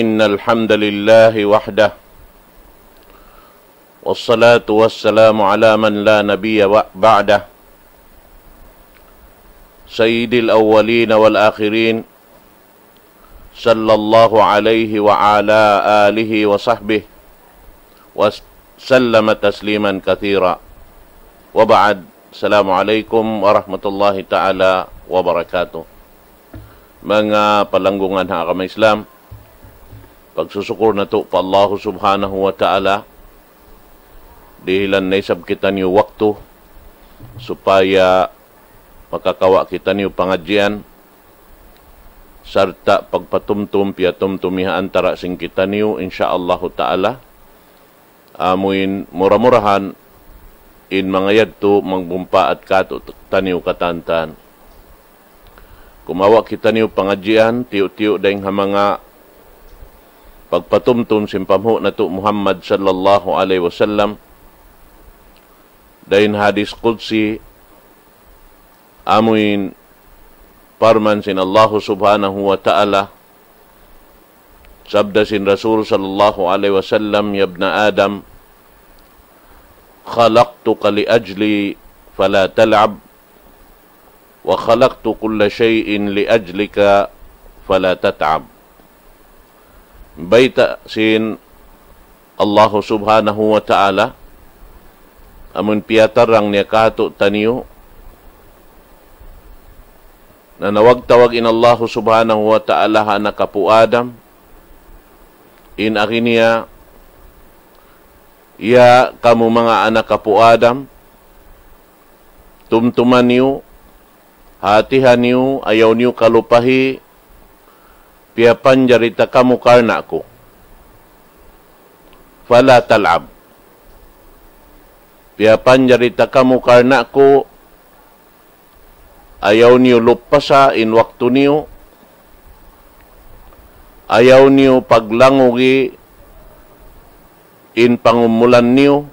إن الحمد لله وحده والصلاة والسلام على من لا نبي بعده سيد الأولين والآخرين صلى الله عليه وعلى آله وصحبه وسلم تسليما كثيرا وبعد السلام عليكم ورحمة الله تعالى وبركاته Mga palanggungan ha kamay Islam, pagsusuko na to pa Allah subhanahu wa ta'ala dihilan na isab kita niyo wakto supaya makakawa kita niyo pangajian sarta pagpatumtum piatumtumiha antara sing kita niyo insyaallah ta'ala amuin muramurahan in mangayad to magbumpa at kato taniw katantan. Kumawa kita niyo pangajian, tiyo-tiyo dahing mga pagpatumtum simpamho na to Muhammad sallallahu alaihi wasallam dain hadis qudsi amuin parman sin Allah subhanahu wa ta'ala sabda sin Rasul sallallahu alaihi wasallam ya ibn Adam khalaqtuka li ajli fala tal'ab wa khalaqtu kulla shay'in li ajlika fala tat'ab baita sin Allah subhanahu wa ta'ala amun piyatarang niya kato taniyo na nawagtawag in Allah subhanahu wa ta'ala hana kapu Adam in akiniya ya kamu mga anak kapu Adam tumtuman niyo hatihan niyo ayaw niyo kalupahi pia jarita kamu karna ko. Fala talab. Piapan jarita kamu karna ko, ayaw niyo lupasa in waktu niyo, ayaw niyo paglangugi in pangumulan niyo,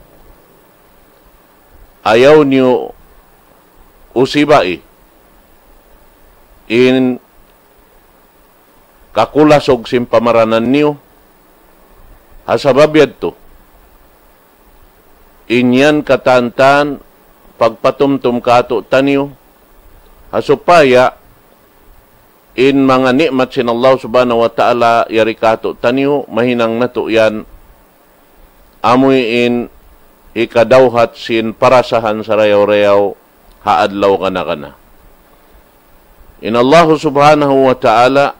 ayaw niyo usibai in kakulas og simpamaranan niyo asababyad to inyan katantan pagpatumtum kato taniyo hasupaya in mga nikmat sin Allah subhanahu wa ta'ala yari kato taniyo mahinang nato yan amoy in ikadawhat sin parasahan sa rayaw-rayaw haadlaw ka na kana. In Allah subhanahu wa ta'ala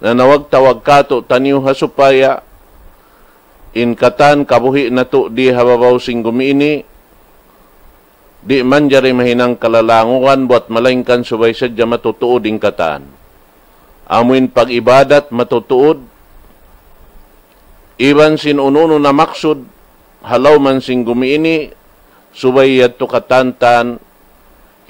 na nawagtawag kato taniw hasupaya in katan kabuhi nato di hababaw sing singgumiini di man jari mahinang kalalangukan buat malengkan subay sadya matutuod in katan. Amuin pag-ibadat matutuod, iban sinununo na maksud, halaw man sing gumiini, subay yadto katantan,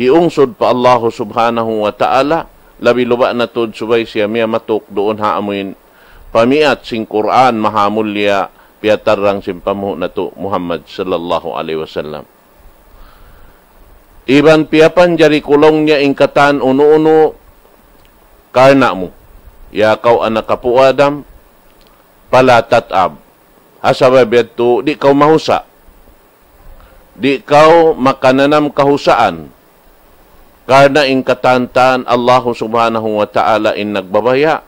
hiungsod pa Allah subhanahu wa ta'ala, labi luba na tun subay siya miya matuk doon ha amuin pamiat sing Quran mahamulya piatarang sing pamuh na tu Muhammad sallallahu alaihi wasallam iban piapan jari kulong niya ingkatan uno-uno karna mo ya kau anak kapu Adam pala tatab asaba betu ya di kau mahusa di kau makananam kahusaan Karena katantan, Allahu subhanahu wa ta'ala in nagbabaya.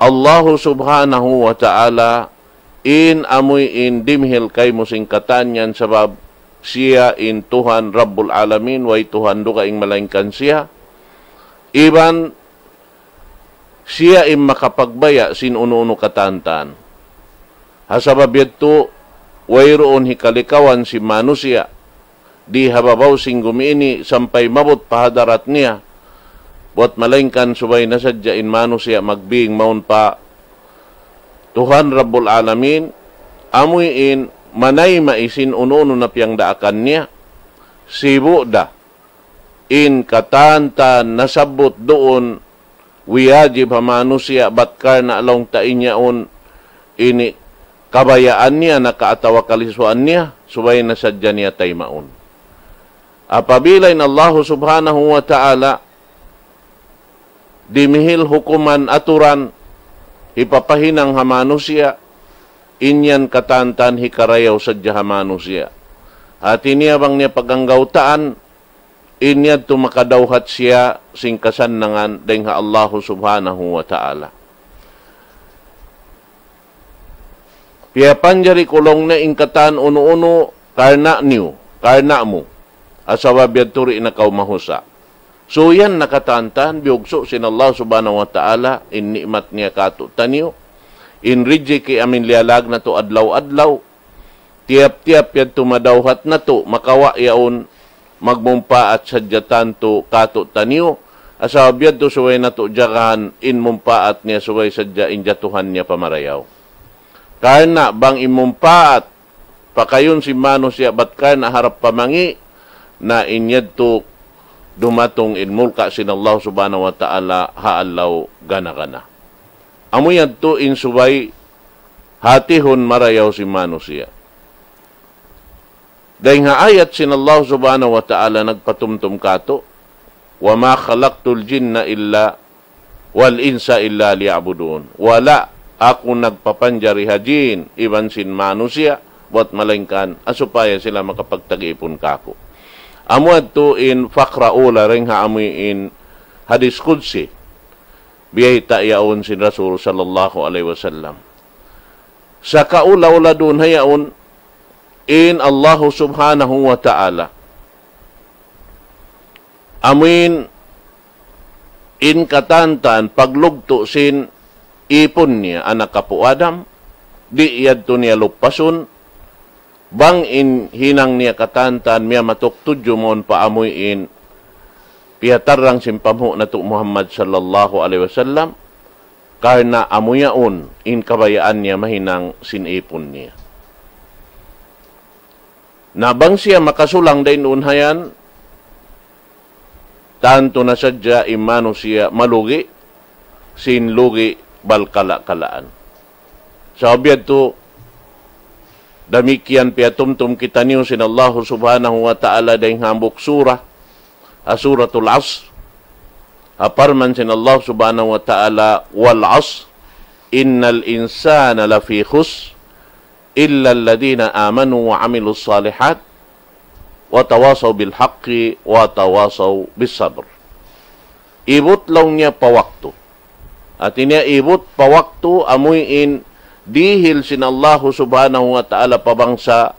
Allahu subhanahu wa ta'ala in amoy in dimhil kay musing katanyan sabab siya in Tuhan Rabbul Alamin wa Tuhan do kaing malaingkan siya. Iban siya im makapagbaya sin uno-uno katantan. Hasabab yadto way hikalikawan si manusia di hababaw gumini sampay mabot pahadarat niya buat malengkan subay nasadya in mano siya magbing maun pa Tuhan Rabbul Alamin amuin manay maisin ununo na piyang daakan niya sibo da in katanta nasabot doon wiyajib hamano manusia batkar na along tain niya ini kabayaan niya nakaatawa kalisuan niya subay nasadya niya tay maun apabila in Allah subhanahu wa ta'ala dimihil hukuman aturan ipapahinang hamanusia inyan katantan hikarayaw sa hamanusia at iniya bang niya paganggautaan inyad tumakadawhat siya singkasan nangan dengha Allah subhanahu wa ta'ala Pia panjari kulong na ingkatan uno-uno karna niyo, karna mo asawa biyadturi na kaumahusa. So yan nakatantan biugso sin Allah subhanahu wa ta'ala in ni'mat niya kato taniyo. In riji kay amin lialag na to adlaw-adlaw. Tiap-tiap yan tumadawhat na to makawa yaon magmumpa at sadyatan to kato taniyo. Asawa biyad to suway na to jagahan in mumpa at niya suway sadya in jatuhan niya pamarayaw. Kaya na bang imumpaat pakayon si mano siya bat kaya na harap pamangi na inyadto dumatong in mulka Allah subhanahu wa ta'ala haallaw gana-gana. Amo yadto in subay hatihon marayaw si manusia. Dahil nga ayat Allah subhanahu wa ta'ala nagpatumtum kato, wa ma khalaqtul jinna illa wal insa illa liya'budun. Wala ako nagpapanjari hajin, iban sin manusia, wat malengkan, asupaya sila makapagtagipon ipon kako amwad to in fakraula ring haamoy in hadis kudsi biyay tayaon sin Rasul sallallahu alaihi wasallam sa kaulaula doon hayaon in Allah subhanahu wa ta'ala amin in katantan paglugto sin ipon niya anak kapo Adam di iyad niya lupasun Bang in hinang niya katantan, miya matuktudyo mon paamoy in pihatarang simpamho na to Muhammad sallallahu alaihi wasallam, karna amuyaon in kabayaan niya mahinang sinipon niya. Nabang siya makasulang din unhayan, tanto na sadya imano siya malugi, lugi balkala-kalaan. Sabi so, to, Demikian piatum-tum kita ni usin Allah subhanahu wa ta'ala dan hambuk surah. Ah, suratul As. Aparman sin Allah subhanahu wa ta'ala wal As. Innal insana lafi khus. Illa alladina amanu wa amilu salihat. Wa tawasaw bilhaqi wa tawasaw sabr. Ibut launya pa waktu. At ibut pa waktu amuin dihil sin sinallahu subhanahu wa ta'ala pabangsa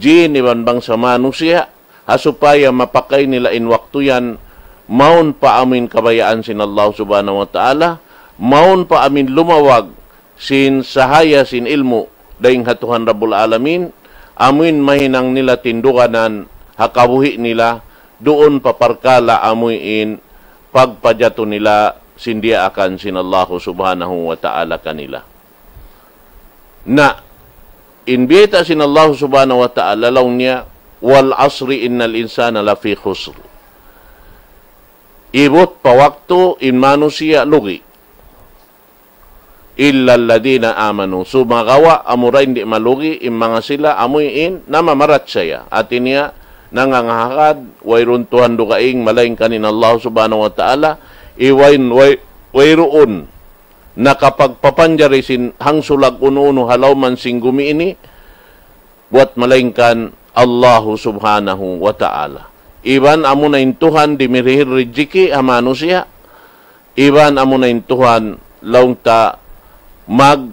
jin iban bangsa manusia hasupaya mapakay nila in waktu yan maun pa amin kabayaan sinallahu subhanahu wa ta'ala maun pa amin lumawag sin sahaya sin ilmu daing hatuhan rabbul alamin amin mahinang nila tindukanan hakabuhi nila doon paparkala amuin pagpajato nila sindia akan sin sinallahu subhanahu wa ta'ala kanila na inbita sin Allah subhanahu wa ta'ala law niya wal asri innal insana lafi khusr ibot pa waktu in manusia lugi illa alladhina amanu sumagawa amuray hindi malugi in mga sila amoy in namamarat saya at niya nangangahakad wayruntuhan dugaing malaing kanin Allah subhanahu wa ta'ala iwain way, wayroon nakapagpapanjarisin hang sulag uno-uno halaw man singgumi ini buat malengkan Allahu subhanahu wa ta'ala. Iban amo na intuhan dimirihir riziki a manusia. Iban amo na intuhan laung ta mag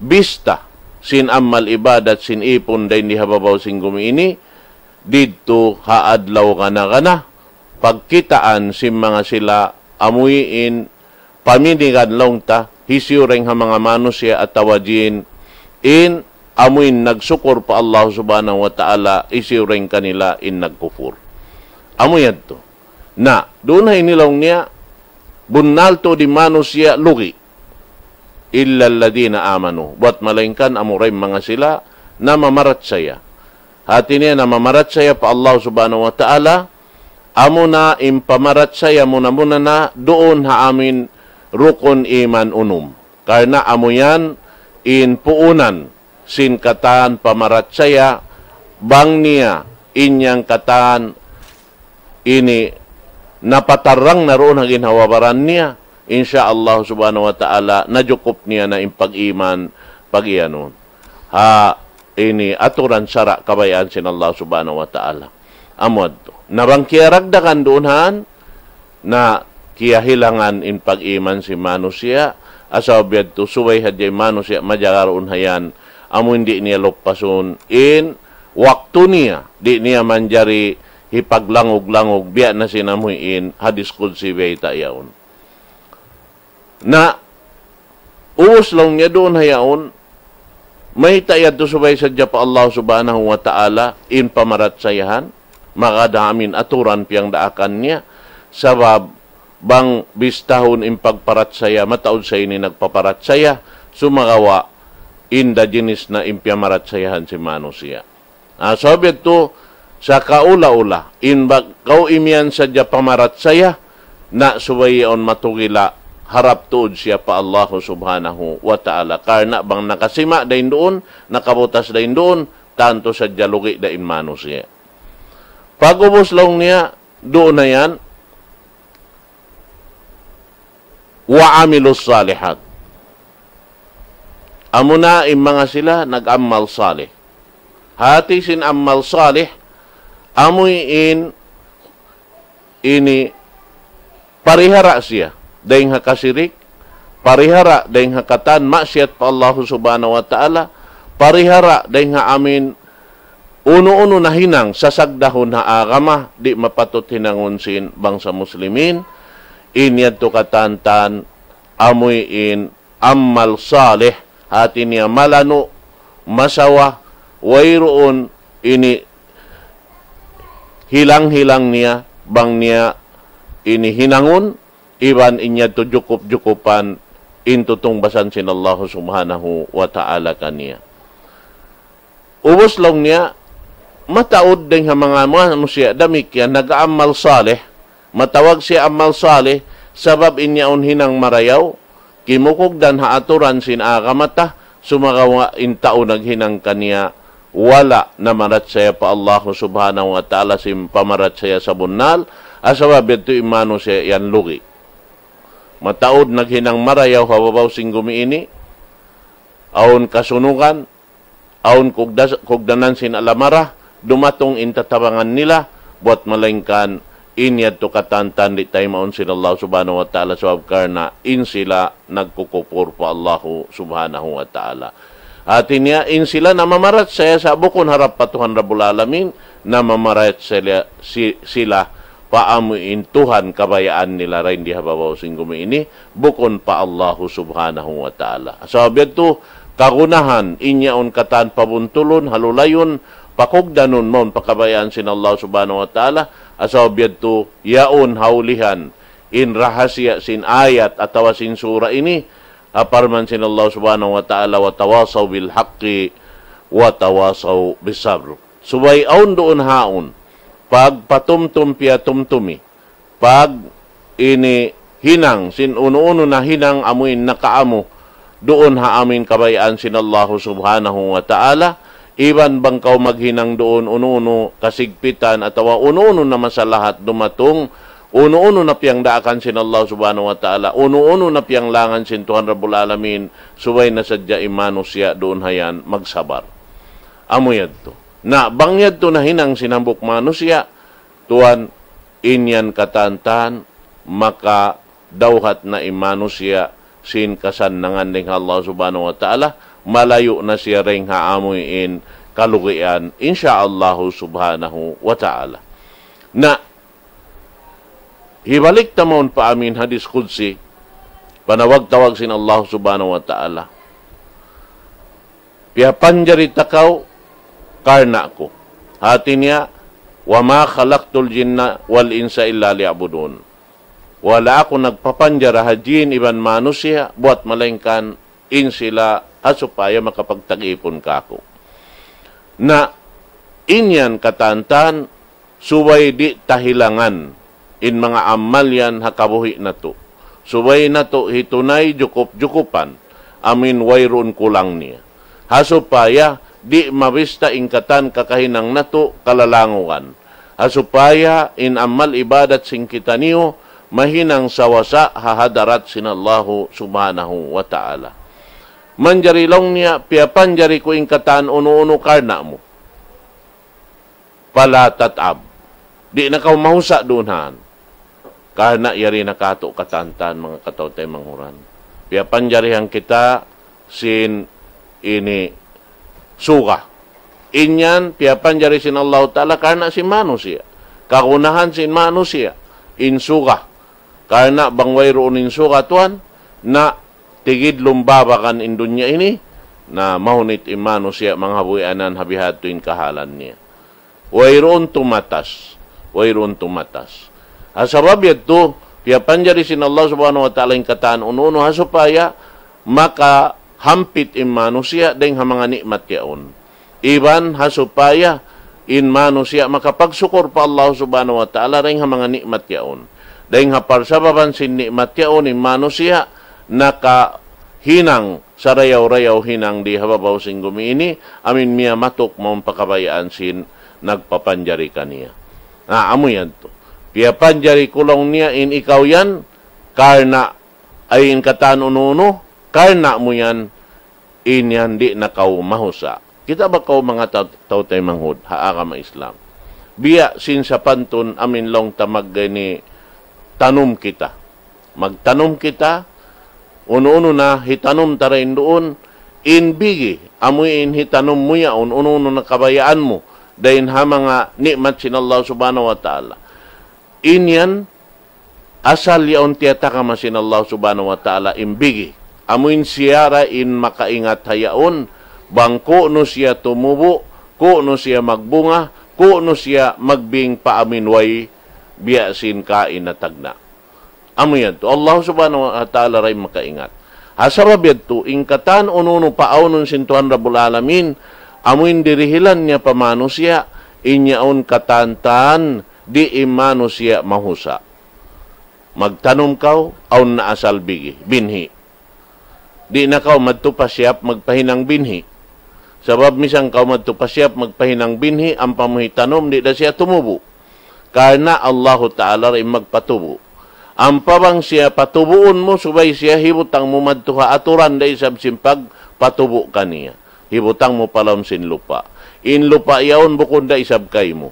bista sin amal ibadat sin ipon day ni hababaw singgumi ini didto haadlaw kana kana pagkitaan sim mga sila amuiin paminigan longta, hisiuring ha mga manusia at tawajin, in amuin nagsukur pa Allah subhanahu wa ta'ala, isiuring kanila in nagkufur. Amoy to. Na, doon ay nilong niya, to di manusia lugi, illa alladina amanu. Buat malingkan amuray mga sila, na mamarat saya. Hati niya na mamarat saya pa Allah subhanahu wa ta'ala, amo na impamarat saya muna muna na doon ha amin rukun iman unum. Karena amuyan in puunan sin kataan pamaratsaya bang niya inyang kataan ini napatarang naroon ang inhawabaran niya. Insyaallah subhanahu wa ta'ala, najukup niya na impag-iman pag iyanon. Ha, ini aturan sara kabayan sin Allah subhanahu wa ta'ala. Amod, Nabangkirag da kan doonhan na kiyahilangan in pag-iman si manusia asawbiyad to suway hadyay manusia majagaroon hayan amo hindi niya lupasun in waktu niya di niya manjari hipaglangog-langog biya na sinamuin hadis si beta yaon na uwas lang niya doon hayaon may tayad to subay sa pa Allah subhanahu wa ta'ala in pamarat sayahan makadamin aturan piyang daakan niya sabab bang bistahon impagparat saya mataod sa ini nagpaparat saya sumagawa inda jinis na impiamarat sayahan si mano ah, sobiet to sa kaula-ula inbag kau imian sa pamarat saya na suwayon matugila harap tuod siya pa Allah subhanahu wa ta'ala karna bang nakasima dahin doon nakabutas dahin doon tanto sa jalugi dahin mano siya pag ubos lang niya doon na yan wa amilus salihat. Amo na mga sila nag-amal salih. Hati sin ammal salih, amoy in ini parihara siya. Daing hakasirik, parihara daing hakatan maksiat pa Allah subhanahu wa ta'ala, parihara daing amin uno-uno na hinang sa sagdahon na agama di mapatut hinangon sin bangsa muslimin inya to katantan amuin ammal salih hati niya malano masawa wayroon ini hilang-hilang niya bang niya ini hinangun iban inya to jukup-jukupan into tong basan sin Allah subhanahu wa ta'ala kaniya ubos lang niya mataod din nga mga mga musya damik nag-aamal salih matawag si Amal Saleh sabab inyaon hinang marayaw kimukog dan haaturan sin akamata sumagawa intao hinang kaniya wala na marat saya pa Allah subhanahu wa ta'ala sin pamarat saya sa bunnal asaba betu imano siya yan lugi mataod naghinang marayaw hababaw sing gumiini aon kasunukan aon kugdanan sin alamara dumatong intatabangan nila buat malengkan inya to katantan di tayo maon sila Allah subhanahu wa ta'ala sabab karna in sila nagkukupur pa Allahu subhanahu wa ta'ala. At niya in sila na mamarat saya sa bukon harap patuhan Rabbul Alamin namamarat sila, si, sila paamuin Tuhan kabayaan nila rin di hababaw singgumi ini bukon pa Allahu subhanahu wa ta'ala. Sabi ito, kagunahan inyaon katan pabuntulon halulayon pakugdanon mon pakabayaan sin Allah subhanahu wa ta'ala asaw biyadto yaon haulihan in rahasia sin ayat atawa sin sura ini aparman sin Allah subhanahu wa ta'ala wa tawasaw bil haqqi wa tawasaw bis sabr subay aon doon haun pag patumtum piya tumtumi pag ini hinang sin uno-uno na hinang amuin nakaamo doon ha amin kabayan sin Allah subhanahu wa ta'ala Iban bang kao maghinang doon uno-uno kasigpitan at awa uno-uno naman sa lahat dumatong uno-uno na piyang daakan sin Allah subhanahu wa ta'ala uno-uno na piyang langan sin Tuhan Rabbul Alamin suway na sadya imano siya doon hayan magsabar amoyad to na bangyad to na hinang sinambok mano siya Tuhan inyan katantan maka dauhat na imano siya sin kasanangan ng Allah subhanahu wa ta'ala malayo na siya ring haamuin kalugian insyaallah subhanahu wa ta'ala na hibalik tamon pa amin hadis kudsi panawag tawag sin Allah subhanahu wa ta'ala piapan jari takaw karna ko hati niya wa ma khalaqtul jinna wal insa illa liya'budun wala ako nagpapanjara hajin iban manusia buat malengkan insila asupaya makapagtag-ipon ka ako. Na inyan katantan, suway di tahilangan in mga amalyan hakabuhi na to. Suway na to hitunay jukup-jukupan, amin wairun kulang niya. Hasupaya di mabista ingkatan kakahinang nato kalalanguan. Hasupaya in amal ibadat singkitaniyo, mahinang sawasa hahadarat sinallahu subhanahu wa ta'ala manjari long niya, piapan jari ko ingkatan, uno-uno karna mo. Pala tatab. Di na kau mahusa dunhan. Karna yari nakato katantan mga kataw tayo manghuran. Piapan jarihan kita, sin ini suka. Inyan pia panjari sin Allah Ta'ala karna sin manusia. Kakunahan sin manusia. In Insuka. Karna bangway roon insuka tuan na tigid kan indunya ini na mahunit imano siya mga habuyanan habihat tuin kahalan niya. Wairon tumatas. Wairon tumatas. Asabab yato, piyapan jari sin Allah subhanahu wa ta'ala yung kataan ununo hasupaya maka hampit imano siya deng hamanga nikmat yaon. Iban hasupaya in mano siya makapagsukor pa Allah subhanahu wa ta'ala deng hamanga nikmat yaon. Deng haparsababan sin nikmat yaon in manusia siya nakahinang sa rayaw-rayaw hinang di hababaw sing gumiini, amin miya matok maong pakabayaan sin nagpapanjari kaniya. Na amo yan to. Piya panjari kulong niya in ikaw yan, karna ay in katanununo, karna mo yan, in yan di nakaw mahusa. Kita ba kau mga tao tayo manghud, haaka ma-Islam. Biya sin sa pantun amin long tamag ni tanom kita. Magtanom kita, ununo na hitanom tara indoon inbigi amoy in hitanom mo ya ununo na kabayaan mo dahin ha mga nikmat Allah subhanahu wa ta'ala inyan asal yaon tiyata ka Allah subhanahu wa ta'ala inbigi, imbigi in siyara in makaingat hayaon bangko no siya tumubo ko no siya magbunga ko no siya magbing paaminway biyasin kain na tagna amuyad to. Allah subhanahu wa ta'ala ray makaingat. Asarabiyad to, ingkatan ununo paaunon sintuan Rabbul Alamin, amuin dirihilan niya pamanusya, inyaon katantan, di imanusya mahusa. Magtanom kau, aun na asal bigi, binhi. Di na kau madtupasyap magpahinang binhi. Sabab misang kau madtupasyap magpahinang binhi, ang pamuhitanom di da siya tumubo. Karena Allah Ta'ala rin magpatubo ang pabang siya patubuon mo subay siya hibutang mo madtuha aturan day sab simpag patubo kaniya hibutang mo palam sin lupa in lupa yaon bukod day sab kay mo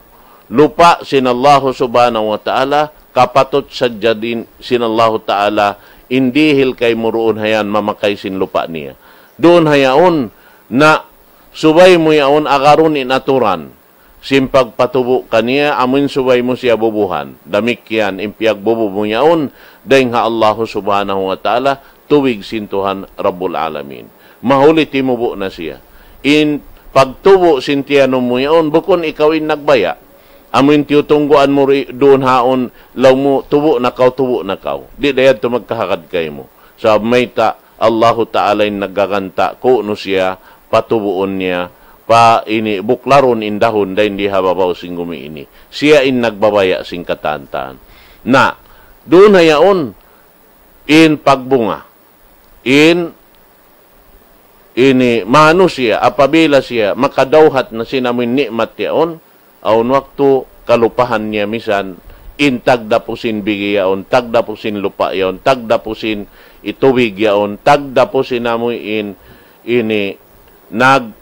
lupa sin Allah subhanahu wa ta'ala kapatot sadya din sin Allah ta'ala hil kay mo roon hayan mamakay sin lupa niya doon hayaon na subay mo yaon agaron in aturan simpag patubo kaniya amin subay mo siya bubuhan damik yan impiyag bubo mo yaon dahil nga Allah subhanahu wa ta'ala tuwig sintuhan Rabbul Alamin mahuli timubo na siya in pagtubo sintiyano mo yaon bukon ikaw in nagbaya amin tiyutungguan mo doon haon law mo tubo na kau tubo na kau di dayad tumagkahakad kay mo sa so, may ta Allah ta'ala in nagaganta ko no siya patubuon niya pa ini buklaron indahon da hindi hababaw sing gumiini siya in nagbabaya sing katantaan na doon hayaon in pagbunga in ini mano siya apabila siya makadawhat na sinamin nikmat yaon aun waktu kalupahan niya misan in tagdapusin bigiyaon tagdapusin lupa yaon tagdapusin ituwig yaon tagdapusin namoy in ini nag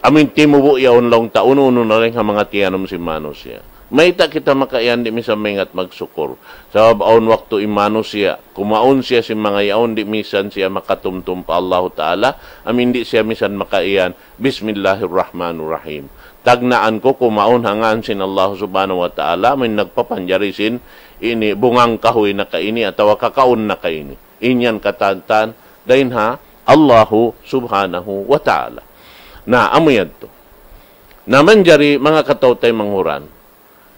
amin ti mubo yaon laong ta uno-uno na rin mga tiyanom si Manos siya. May ta kita makayan di mi sa mingat magsukor. Sabab aon wakto imano siya. Kumaon siya si mga iyaon di misan siya makatumtum pa Allah Ta'ala. Amin di siya misan makaiyan. Bismillahirrahmanirrahim. Tagnaan ko kumaon hangaan sin Allah Subhanahu wa Ta'ala. Amin nagpapanjarisin ini bungang kahoy na kaini at kakaon na kaini. Inyan katantan. Dain ha, Allahu Subhanahu wa Ta'ala na amo yadto. Naman jari mga katawtay manghuran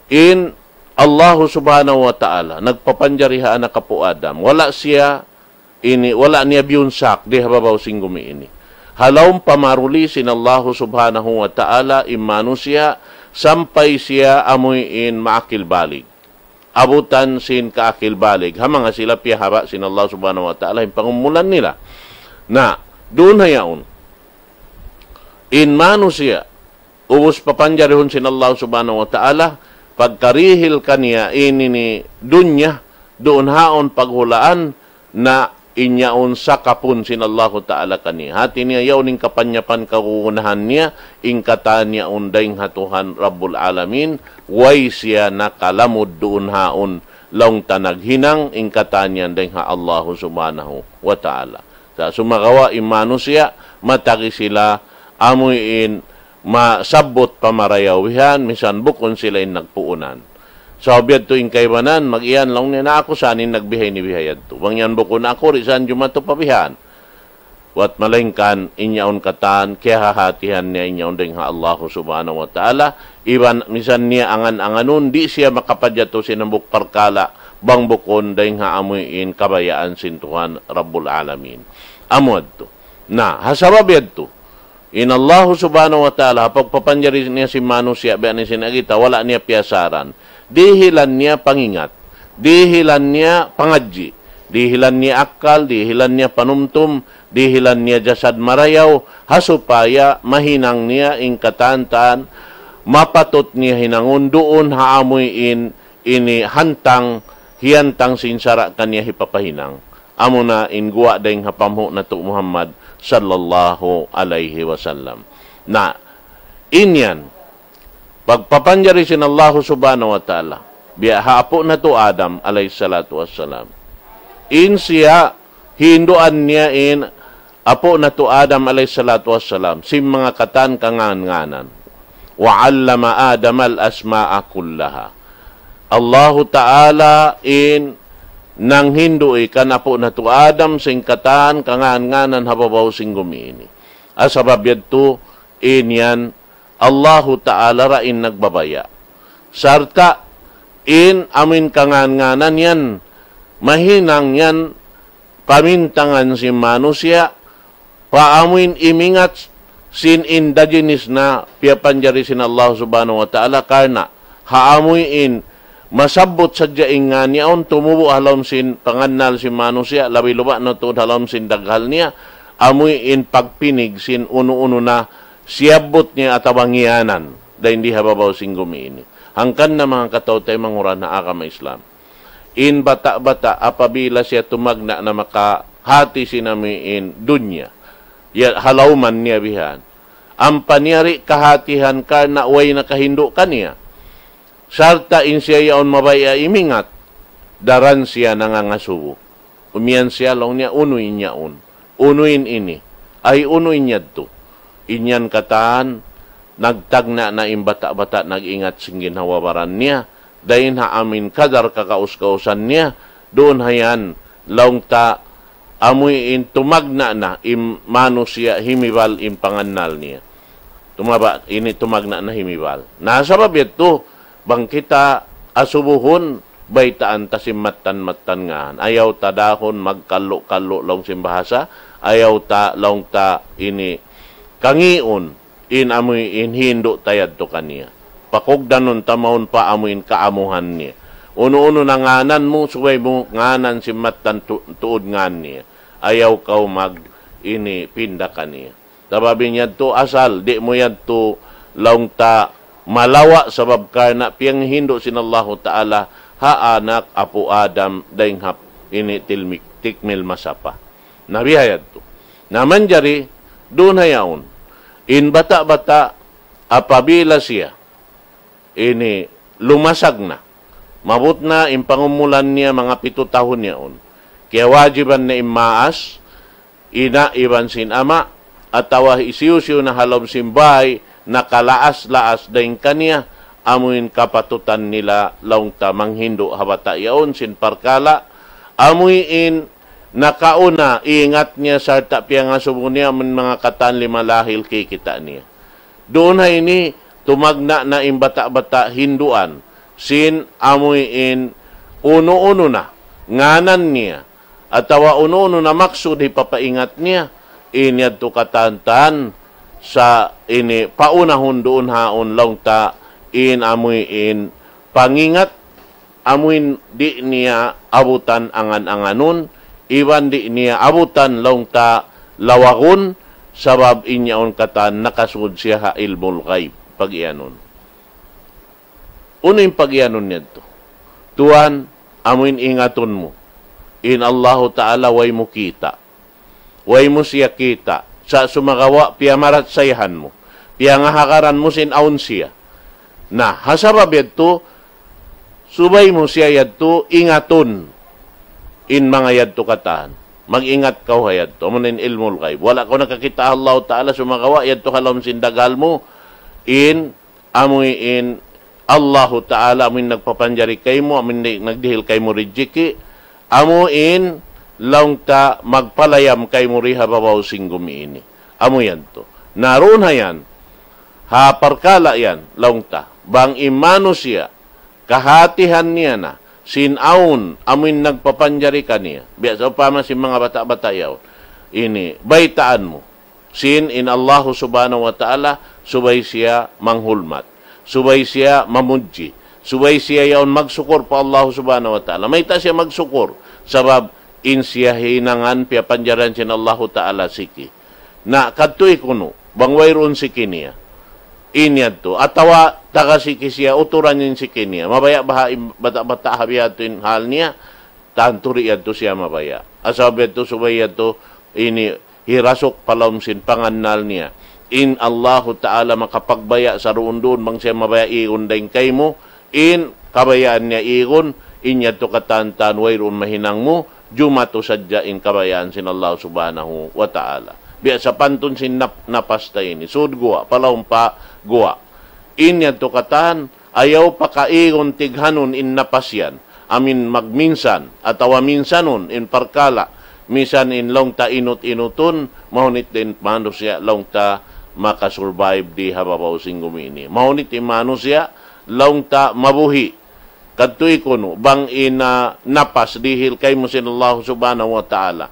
in Allah subhanahu wa ta'ala nagpapanjariha na kapo Adam wala siya ini wala niya biyunsak di hababaw singgumi ini halawm pamaruli sin Allah subhanahu wa ta'ala imano siya sampay siya amoy in maakil balig abutan sin kaakil balig ha mga sila piyahaba sin Allah subhanahu wa ta'ala yung pangumulan nila na doon hayaon in manusia siya ubos papanja rihon sinallahu subhanahu wa ta'ala pagkarihil kaniya ini ni dunya doon haon paghulaan na inyaon sa kapun sinallahu ta'ala kani hati niya yaw ning kapanyapan kakuunahan niya ingkatanya undaing hatuhan rabbul alamin way siya nakalamod doon haon laong tanaghinang ingkatanya ding ha Allah subhanahu wa ta'ala sa sumagawa imano siya matagi sila amuin masabot pamarayawihan misan bukon sila in nagpuunan sa obiyad tuing kaybanan magian lang ni na ako sanin nagbihay ni bihayad to wangyan bukon ako risan jumato pabihan wat malengkan inyaon katan kaya hahatihan niya inyaon ding ha Allah subhanahu wa ta'ala iban misan niya angan-anganun di siya makapadyato sinambuk parkala bang bukon ding ha amuin kabayaan sintuhan Rabbul Alamin amod to na hasabab yad to In Allah subhanahu wa ta'ala, pagpapanyari niya si manusia, ba ni sinagita, wala niya piyasaran. Dihilan niya pangingat. Dihilan niya pangadji. Dihilan niya akal, dihilan niya panumtum, dihilan niya jasad marayaw, hasupaya mahinang niya ingkatantaan, mapatot niya hinangon doon haamoy in, ini hantang, hiantang sinsara kanya hipapahinang. Amo na guwa dayng hapamho na to Muhammad sallallahu alaihi wasallam. Na inyan pagpapanyari sin Allah subhanahu wa ta'ala biyahapo na to Adam alayhi salatu wassalam. In siya hinduan niya in apo na to Adam alayhi salatu wassalam sim mga katan kanganganan. Wa 'allama Adam al-asma'a kullaha. Allah Ta'ala in nang hinduy kanapo na tu Adam sing kataan kangan-nganan hababaw sing gumiini. Asabab yadto inyan Allahu Ta'ala ra in nagbabaya. Sarta in amin kangan-nganan yan mahinang yan pamintangan si manusia paamuin imingat sin indigenous na piyapanjari sin Allah subhanahu wa ta'ala karena haamuin masabot sa jaing nga niyaon tumubo halom sin panganal si manusia labi luba na tuod halom sin daghal niya amoy in pagpinig sin uno-uno na siyabot niya at abangianan dahil hindi hababaw sing gumiini. Hangkan na mga katawtay mangura na akam Islam. In bata-bata apabila siya tumagna na makahati sinami in dunya. Ya, halauman niya bihan. Ang paniyari kahatihan ka na way na nakahindo kaniya Sarta in siya yaon mabaya imingat, daran siya nangangasubo. Umiyan siya long niya, unuin niya un. Unuin ini, ay unuin niya to. Inyan kataan, nagtagna na imbata-bata, nagingat sing hawabaran niya, dahin ha amin kadar kakaus-kausan niya, doon hayan, long ta, amoy in tumagna na, imano siya, himibal, impanganal niya. Tumaba, ini tumagna na himibal. Nasa ba to? bangkita asubuhon baitaan tasimatan matan nga ayaw ta dahon magkalo-kalo long simbahasa ayaw ta long ta ini kangiun in amoy inhindo tayad to kaniya pakugdanon tamawon pa amuin kaamuhan niya uno-uno na nganan mo suway mo nganan simatan tu, tuod ngan niya ayaw kau mag ini pinda kaniya tababi niya to asal di mo yan to long ta malawa sa kana piang hindo sinallahu ta'ala ha anak apo Adam dainghap ini tilmik tikmil masapa. Nabi hayat tu Naman jari, doon hayaon. In bata-bata, apabila siya, ini lumasag na. Mabot na in niya mga pito tahon niyaon. Kaya wajiban na imaas, ina iban sin ama, at tawah isiyo na halom simbay nakalaas-laas din kaniya amuin kapatutan nila laong tamang hindo habata yaon sin parkala amuin nakauna ingat niya sa tapya nga subunya man mga katan lima lahil kikita niya doon ay ni tumagna na imbata-bata hinduan sin amuin uno-uno na nganan niya at tawa uno-uno na maksud ipapaingat niya inyad to katantan sa ini paunahon doon haon long ta in amoy in pangingat amuin di niya abutan angan-anganon iwan di niya abutan long ta lawagon sabab inyaon kata nakasud siya ha ilmul ghaib pagianon unoy pagianon nito tuan amuin ingaton mo in Allahu ta'ala way mo kita way mo siya kita sa sumagawa piyamarat sayhan mo piyangahakaran mo sin aun siya na hasarab yadto subay mo siya yadto ingaton in mga yadto katahan magingat ka hayadto oh, mo nin ilmul ghaib wala ko nakakita Allah taala sumagawa yadto halam sin dagal mo in amoy in Allah Ta'ala amin nagpapanjari kay mo, amin nagdihil kay mo rijiki, amo in laong ka magpalayam kay muriha babaw sing gumiini. Amo yan to. Naroon hayan, haparkala yan, laong ta. Bang imano siya, kahatihan niya na, sinaon, amin nagpapanjari ka niya. Biasa pa man si mga bata-bata yaw. Ini, baitaan mo. Sin in Allah subhanahu wa ta'ala, subay siya manghulmat. Subay siya mamudji. Subay siya yaon magsukur pa Allah subhanahu wa ta'ala. May ta siya magsukur. Sabab, insiya hinangan pia panjaran sin Allah Ta'ala siki. Na kadto'y kuno, bang wairun si kiniya. Inyad to. Atawa taka siki siya, uturan yun si kiniya. Mabaya baha bata-bata habiyatin hal niya, tanturi yad to siya mabaya. Asabi to subaya to, ini hirasok sin pangannal niya. In Allah Ta'ala makapagbaya sa roon doon, mang siya mabaya iyon dahin kay mo, in kabayaan niya iyon, inyad to katantan, wayroon mahinang mo, jumato jumatu in kabayan sin Allah subhanahu wa ta'ala. Biya sa pantun sin nap, napastay ini. sud guwa, palawmpa guwa. Inya to katan, ayaw pa kaigon tighanon in napasyan, amin magminsan, at awaminsanon in parkala, misan in long ta inot-inutun, mahunit din manos siya long ta makasurvive di hababaw sing gumini. Mahunit in manos siya, long ta mabuhi kadtoy kuno bang ina napas dihil kay mo sinallahu subhanahu wa ta'ala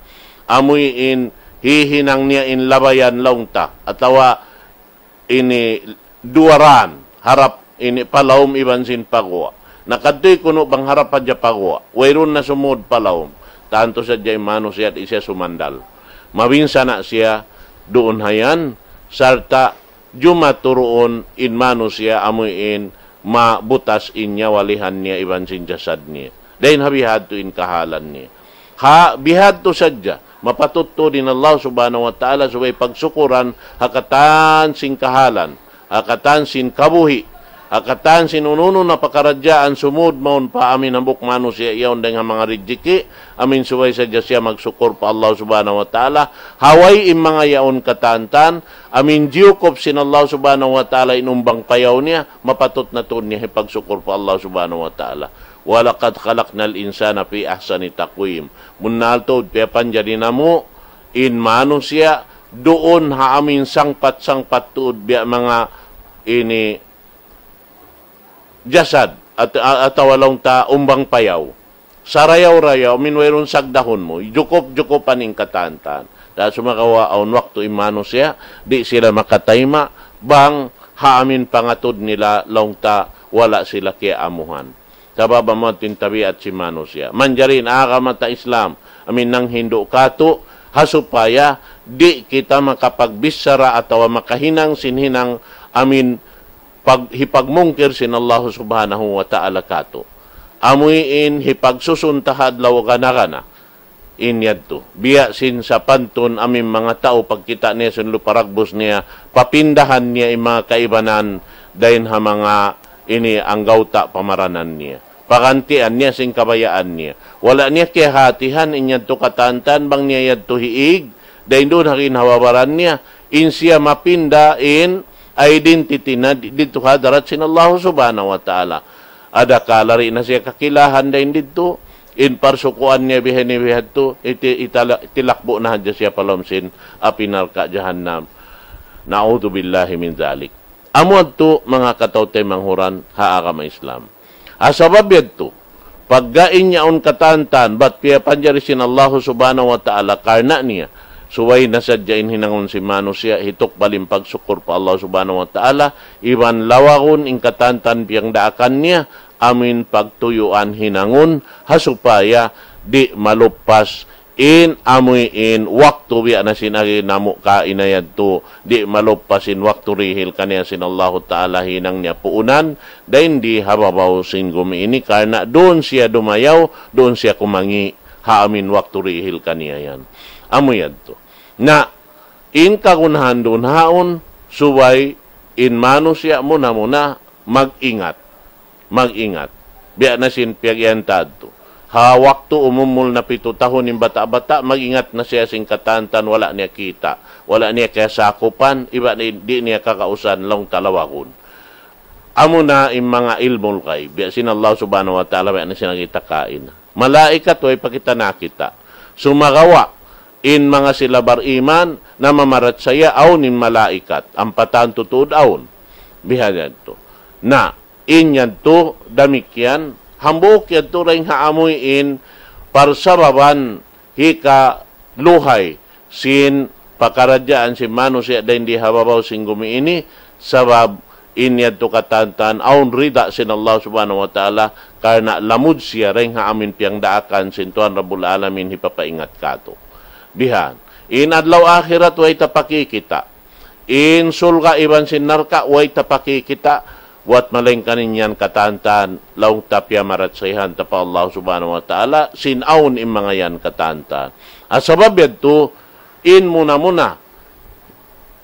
amoy in hihinang niya in labayan longta atawa ini duaran harap ini palaom iban sin pagwa nakadtoy kuno bang harap padya pagwa wayron na sumod palaom tanto sa jay mano siya isya sumandal mabinsa na siya doon hayan sarta jumaturoon in mano siya in mabutas inya walihan niya iban sinjasad niya. Dain habihad to in kahalan niya. Ha, bihad to sadya. Mapatutto din Allah subhanahu wa ta'ala subay pagsukuran hakatan sin kahalan, hakatan sin kabuhi, Hakatan sinununo na pakaradyaan sumud maun pa amin ang mano siya iyon dengan mga rejiki. Amin suway sa Diyos siya magsukor pa Allah subhanahu wa ta'ala. Haway im mga yaon katantan. Amin diyukop sin Allah subhanahu wa ta'ala inumbang payaw niya. Mapatot na to niya ipagsukor pa Allah subhanahu wa ta'ala. Walakad khalaknal insana fi ahsani taqwim munalto pepan jadi namu. In manusia siya. Doon ha amin sangpat-sangpat tuod biya mga ini jasad at atawalong ta umbang payaw. Sarayaw-rayaw, minweron sagdahon mo, jukop-jukopan ing katantan. Dahil sumakawa aon wakto imano siya, di sila makataima bang haamin pangatod nila long ta wala sila kaya amuhan. Sababa mo tintabi at si mano siya. Manjarin, akamata Islam, amin nang Hindu kato, hasupaya, di kita makapagbisara atawa makahinang sinhinang amin pag hipagmungkir sin Allah subhanahu wa ta'ala kato. Amuin hipagsusuntahad lawaganagana inyadto. Biya sin sa panton amin mga tao pagkita niya sin luparagbos niya, papindahan niya yung mga kaibanan dahin ha mga ini ang gauta pamaranan niya. Pakantian niya sin kabayaan niya. Wala niya kihatihan inyadto katantan bang niya yadto hiig, dahin doon hakin hawabaran niya, in siya mapinda in identity na dito hadarat sinallahu subhanahu wa ta'ala. Ada kalari na siya kakilahan din dito. In parsukuan niya bihan bihad to, iti, itala, itilakbo na hadya siya palamsin apinarka jahannam. Na'udhu billahi min zalik. Amwad to mga katawte manghuran haakama Islam. Asabab yadto, paggain niya on katantan, bat piya panjarisin Allah subhanahu wa ta'ala, karna niya, Suway nasadyain hinangon si Mano siya hitok balim pagsukor pa Allah subhanahu wa ta'ala. Iban lawakon ingkatantan piyang daakan niya. Amin pagtuyuan hinangon hasupaya di malupas in amoy in waktu biya na sinagi namo ka inayad to di in waktu rihil kaniya sin Allah Ta'ala hinang niya puunan dahin di hababaw sin gumiini karena doon siya dumayaw doon siya kumangi haamin waktu rihil kaniya yan amoy yan to na in kagunahan doon haon, subay in mano siya mo na muna mag-ingat. Mag-ingat. Biya na sin piagyantad to. Ha, to umumul na pito tahon ng bata-bata, mag-ingat na siya sing katantan, wala niya kita. Wala niya kaya sakupan, iba ni, di niya kakausan long talawakon. Amo na yung mga ilmul kay, biya sin Allah subhanahu wa ta'ala, biya na sinagita kain. Malaika to pakita na kita. Sumagawa in mga sila iman na mamarat saya aw ni malaikat ang patan tutud aon bihayan to na inyan to damikyan hambok yan to ring haamoy in parsaraban hika luhay sin pakaradyaan si mano siya dahil di hababaw sing ini sabab inyad to katantan aun rida sin Allah subhanahu wa ta'ala karena lamud siya ring haamin piyang daakan sin Tuhan Rabbul Alamin hipapaingat ka to dihan. In adlaw akhirat way tapakikita. In sulga iban sinarka way tapakikita. Wat maling kaninyan katantan laong tapya maratsehan tapa Allah subhanahu wa ta'ala sinaon im mga yan katantan. Asabab yadto in muna muna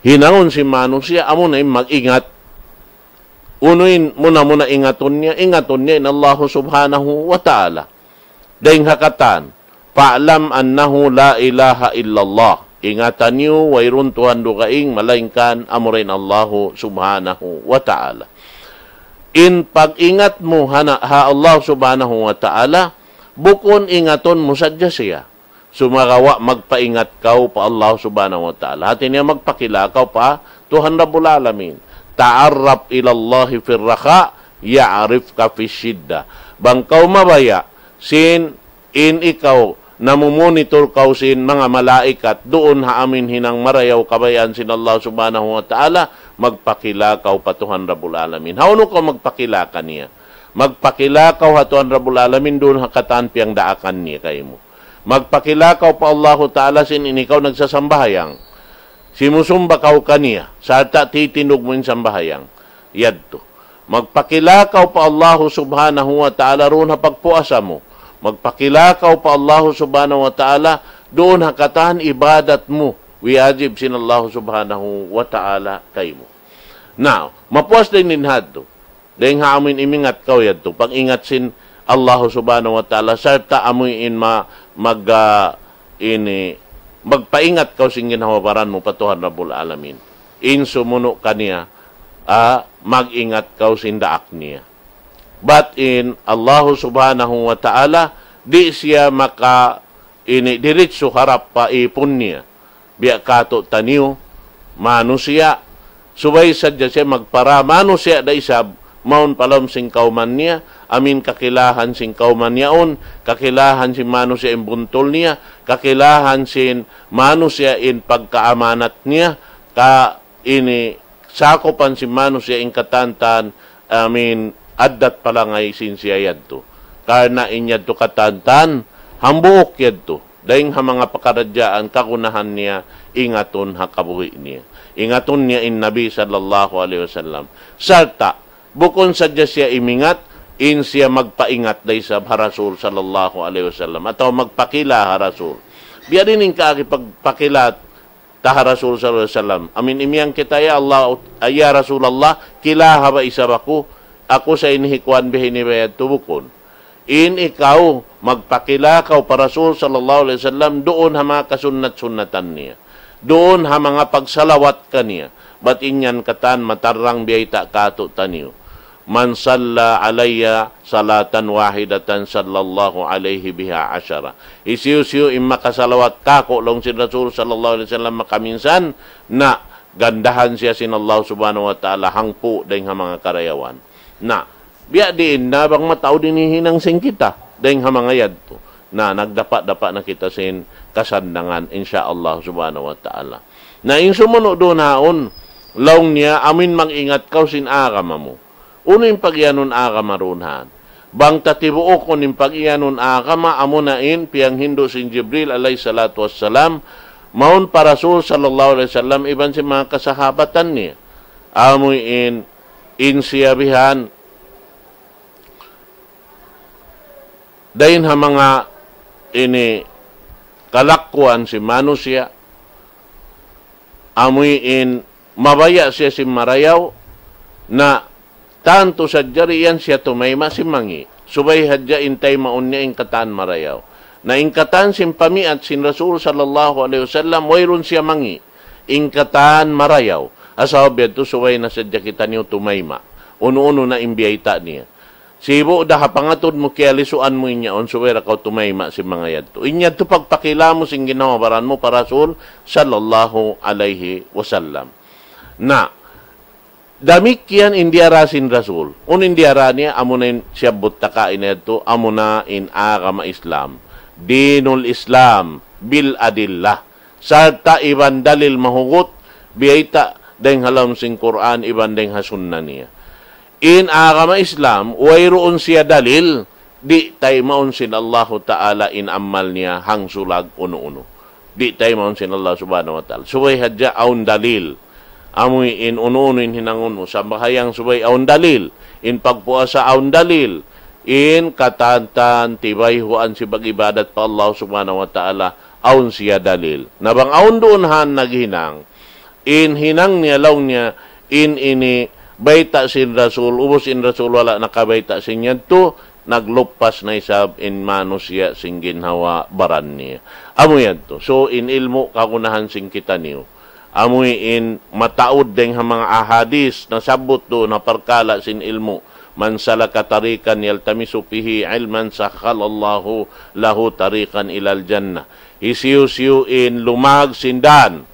hinangon si manusia amo ay magingat unuin muna muna ingaton niya, ingaton niya in Allah subhanahu wa ta'ala. Daing hakatan, Pa'lam annahu la ilaha illallah. Ingatan niyo, wairun Tuhan dukaing, malaingkan amurin Allahu subhanahu wa ta'ala. In pag-ingat mo hana, ha Allah subhanahu wa ta'ala, bukon ingaton mo sadya siya. Sumagawa magpaingat kau pa Allah subhanahu wa ta'ala. Hati niya magpakilakaw pa Tuhan Rabbul Alamin. Ta'arraf ilallahi firraka, ya'arif ka Bang kau mabaya, sin in ikaw na namumonitor kausin mga malaikat doon ha amin hinang marayaw kabayan sin Allah subhanahu wa ta'ala magpakilakaw patuhan rabul alamin hauno ka magpakila niya magpakilakaw hatuan rabul alamin doon hakatan piang daakan niya kay mo magpakilakaw pa Allah ta'ala sin inikaw nagsasambahayang simusumba kau kaniya sa ta titinog mo sambahayang yadto magpakilakaw pa Allah subhanahu wa ta'ala roon ha hapagpuasa mo Magpakilakaw pa Allah subhanahu wa ta'ala, doon hakatahan ibadat mo. Wiajib sin Allah subhanahu wa ta'ala kay mo. Now, mapuas din ninhad to. ha haamin imingat kaw yan to. Pangingat sin Allah subhanahu wa ta'ala. Sarta amoy in ma, mag, uh, ini, magpaingat kaw sing ginawabaran mo patuhan Rabbul Alamin. In sumuno kaniya, uh, ah, magingat kaw sin daak niya. But in Allah subhanahu wa ta'ala, di siya maka ini diritsu harap pa ipon niya. Biya kato taniw, manusia. Subay sadya siya magpara, manusia da isab, maun palam sing kauman niya, amin kakilahan sing kauman on kakilahan sin manusia in buntol niya, kakilahan sin manusia in pagkaamanat niya, ka ini sakopan si manusia in katantan, amin addat pala nga isinsiyayad to. Karna inyad to katantan, hambuok yad to. Daing ha mga pakaradyaan, kagunahan niya, ingaton ha kabuhi niya. Ingaton niya in Nabi sallallahu alaihi wasallam. Sarta, bukon sadya siya imingat, in siya magpaingat day sa harasul sallallahu alaihi wasallam Ataw magpakila Rasul. Biyarin ka pagpakilat ta Rasul sallallahu alaihi wasallam. Amin imiyang kita ya Allah ya Rasulullah kila haba isabaku ako sa inihikwan bihinibayad tubukon. In ikaw, magpakilakaw para Rasul sallallahu alaihi wasallam doon ha mga kasunnat-sunnatan niya. Doon ha mga pagsalawat kaniya. Bat inyan katan matarang biyay ta kato taniyo. Man salla alayya salatan wahidatan sallallahu alaihi biha asyara. Isiyo-siyo imma kasalawat kako long si Rasul sallallahu alaihi wasallam makaminsan na gandahan siya sin Allah subhanahu wa ta'ala hangpo dahil mga karayawan na biya din na bang matao din hinang sing kita dahil hamangayad to na nagdapa-dapa na kita sin kasandangan Allah subhanahu wa ta'ala na yung sumunod doon haon laong niya amin mangingat kaw sin agama mo uno yung pagyanon agama runhan bang tatibuo ko ning pagyanon agama amo na in piyang hindo sin Jibril alay salatu wassalam maun para Rasul sallallahu alaihi wasallam iban si mga kasahabatan niya amoy in insiyabihan dayon ha mga ini kalakuan si manusia amuin mabaya siya si marayaw na tanto sa jariyan siya tumayma si mangi subay hadya intay maon niya ingkatan marayaw na ingkatan sin pamiat sin Rasul sallallahu alaihi wasallam wairun siya mangi ingkatan marayaw asaw beto suway na sadya kita niyo tumayma. Uno-uno na imbiyayta niya. Sibo da hapangatod mo kaya lisuan mo inya on suwera ka tumayma si mga yadto. Inya to pagpakila mo sing ginawabaran mo para sul sallallahu alaihi wasallam. Na damik yan indiara sin Rasul. Un indiara niya amo na siya buttaka inadto amo na in agama Islam. Dinul Islam bil adillah. Sa taiban dalil mahugot biyayta deng halam sing Quran iban deng hasunna niya. In agama Islam, wayroon siya dalil, di tay maunsin Allah Ta'ala in amal niya hang sulag uno-uno. Di tay maunsin Allah Subhanahu Wa Ta'ala. Subay hadya aun dalil. Amoy in uno-uno in hinangon mo. Sa bahayang subay aun dalil. In pagpuasa aun dalil. In katantan tibay huan si pag-ibadat pa Allah Subhanahu Wa Ta'ala aun siya dalil. Nabang aun doon han naghinang, in hinang niya law niya in ini baita sin Rasul ubos in Rasul wala nakabaita si niya to naglupas na isab in mano siya sing ginhawa baran niya amo yan to so in ilmo kakunahan sing kita niyo amoy in mataud deng ha mga ahadis na sabot do na parkala sin ilmo man salaka tarikan yaltamisu pihi ilman sakhalallahu lahu tarikan ilal jannah isiyo-siyo in lumag sindan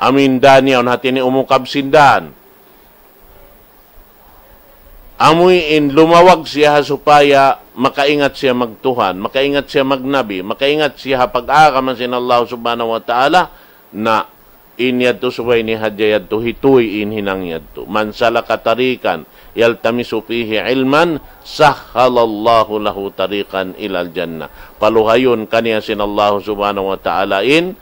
amin danyaw na tini umukab sindan. Amoy in lumawag siya supaya makaingat siya magtuhan, makaingat siya magnabi, makaingat siya pag-aga man sin Allah subhanahu wa ta'ala na inyad to subay ni hadjayad to hituy in hinangyad to. Man salaka tarikan yaltamisu fihi ilman sahhalallahu lahu tarikan ilal jannah. Paluhayon kaniya sin Allah subhanahu wa ta'ala in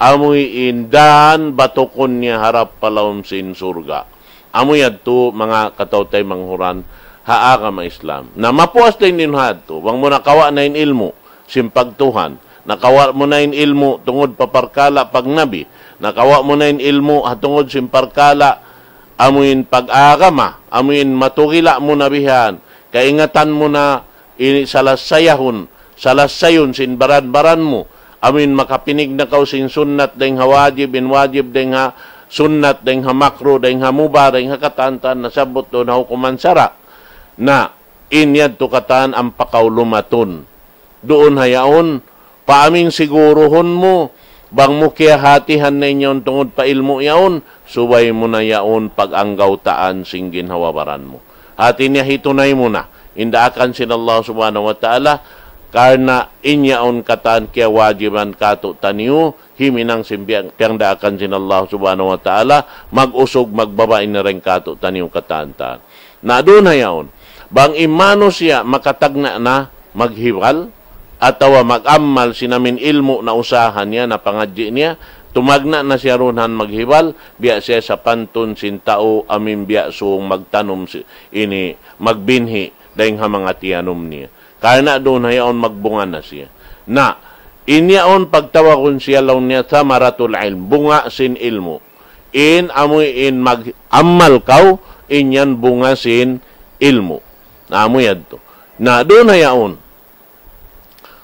amoy indan batukon niya harap palawom sin surga. Amoy adto mga katawtay manghuran haa ka ma-Islam. Na mapuas din din hadto, wang mo nakawa na in ilmo, simpagtuhan. Nakawa mo na in ilmo tungod paparkala pag nabi. Nakawa mo na in ilmo hatungod simparkala amuin pag-agama, amuin matugila mo nabihan. Kaingatan mo na salasayahon, salasayon sinbaran-baran mo amin makapinig na kau sin sunnat deng hawajib in wajib deng ha sunnat deng ha makro deng ha muba deng ha katantan na sabot do na hukuman sara na inyad tukatan ang pakaw lumatun. Doon hayaon, paaming siguruhon mo, bang mo hatihan na inyon tungod pa ilmo yaon, subay mo na yaon pag anggaw taan sing ginhawabaran mo. Hati niya hitunay mo na, indaakan sin Allah subhanahu wa ta'ala, karna inyaon kataan kaya wajiban kato taniu himinang simbiang tiyang daakan sin Allah subhanahu wa ta'ala magusog magbabain na rin kato taniu kataantaan. Na doon hayaon, bang imano siya makatagna na maghiwal atawa magammal sinamin ilmu na usahan niya na pangadji niya Tumagna na siya runhan maghiwal biya siya sa pantun sin tao amin biya sung magtanom ini magbinhi dahil ha mga tiyanom niya. Kaya na doon hayaon magbunga na siya. Na, inyaon pagtawa kun siya law niya sa maratul ilm. Bunga sin ilmo. In amoy in mag ammal kau inyan bunga sin ilmo. Na amoy adto. Na doon hayaon.